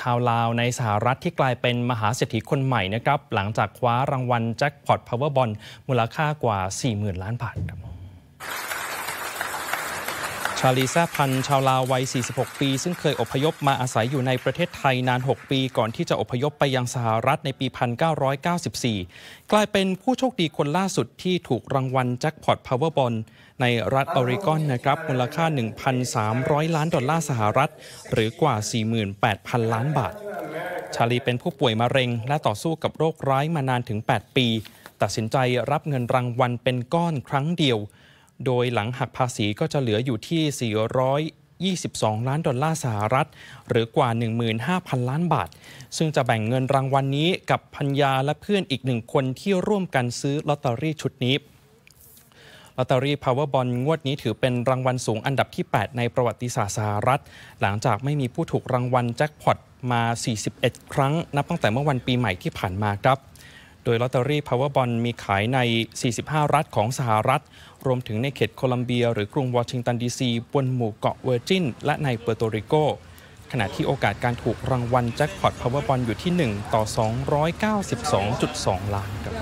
ชาวลาวในสหรัฐที่กลายเป็นมหาเศรษฐีคนใหม่นะครับ หลังจากคว้ารางวัล แจ็คพอตพาวเวอร์บอลมูลค่ากว่า 40,000 ล้านบาทครับชาลีแซพันชาวลาววัย 46 ปี ซึ่งเคยอพยพมาอาศัยอยู่ในประเทศไทยนาน 6 ปีก่อนที่จะอพยพไปยังสหรัฐในปี 1994 กลายเป็นผู้โชคดีคนล่าสุดที่ถูกรางวัลแจ็คพอตพาวเวอร์บอลในรัฐออริกอนนะครับมูลค่า 1,300 ล้านดอลลาร์สหรัฐ หรือกว่า 48,000 ล้านบาท ชาลีเป็นผู้ป่วยมะเร็งและต่อสู้กับโรคร้ายมานานถึง 8 ปี ตัดสินใจรับเงินรางวัลเป็นก้อนครั้งเดียวโดยหลังหักภาษีก็จะเหลืออยู่ที่ 422 ล้านดอลลาร์สหรัฐ หรือกว่า 15,000 ล้านบาท ซึ่งจะแบ่งเงินรางวัลนนี้กับพัญญาและเพื่อนอีกหนึ่งคนที่ร่วมกันซื้อลอตเตอรี่ชุดนี้ ลอตเตอรี่พาวเวอร์บอลงวดนี้ถือเป็นรางวัลสูงอันดับที่ 8 ในประวัติศาสตร์สหรัฐ หลังจากไม่มีผู้ถูกรางวัลแจ็คพอตมา 41 ครั้งนับตั้งแต่เมื่อวันปีใหม่ที่ผ่านมาครับโดยลอตเตอรี่พาวเวอร์บอลมีขายใน 45 รัฐของสหรัฐ รวมถึงในเขตโคลัมเบีย หรือกรุงวอชิงตันดีซีบนหมู่เกาะเวอร์จิน และในเปอร์โตริโก ขณะที่โอกาสการถูกรางวัลแจ็คพอตวเวอร์บอลอยู่ที่ 1 ต่อ 292.2 ล้านครับ